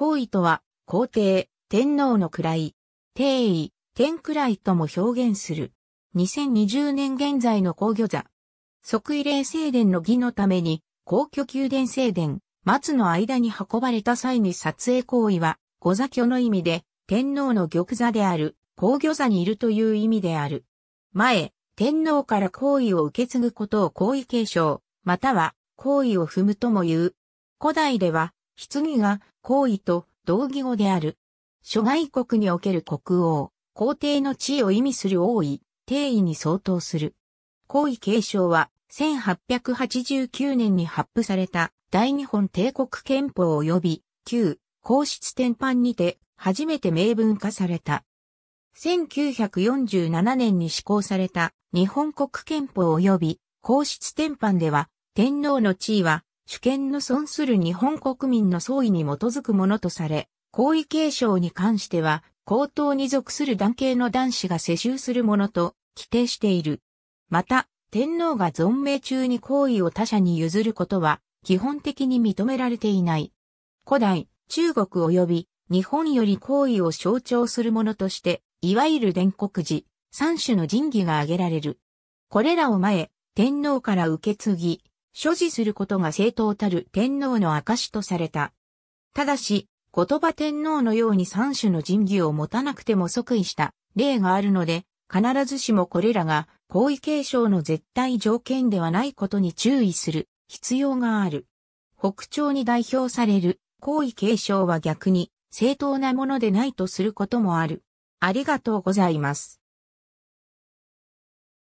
皇位とは、皇帝、天皇の位、帝位、天位とも表現する。2020年現在の皇居座。即位礼正殿の儀のために、皇居宮殿正殿、松の間に運ばれた際に撮影行為は、御座居の意味で、天皇の玉座である、皇居座にいるという意味である。前、天皇から皇位を受け継ぐことを皇位継承、または皇位を踏むとも言う。古代では、質疑が皇位と同義語である。諸外国における国王、皇帝の地位を意味する王位、帝位に相当する。皇位継承は、1889年に発布された大日本帝国憲法及び旧皇室典範にて初めて明文化された。1947年に施行された日本国憲法及び皇室典範では天皇の地位は主権の損する日本国民の総意に基づくものとされ、皇位継承に関しては、皇統に属する男系の男子が世襲するものと規定している。また、天皇が存命中に皇位を他者に譲ることは、基本的に認められていない。古代、中国及び日本より皇位を象徴するものとして、いわゆる伝国寺、三種の神器が挙げられる。これらを前、天皇から受け継ぎ、所持することが正当たる天皇の証とされた。ただし、言葉天皇のように三種の神器を持たなくても即位した例があるので、必ずしもこれらが皇位継承の絶対条件ではないことに注意する必要がある。北朝に代表される皇位継承は逆に正当なものでないとすることもある。ありがとうございます。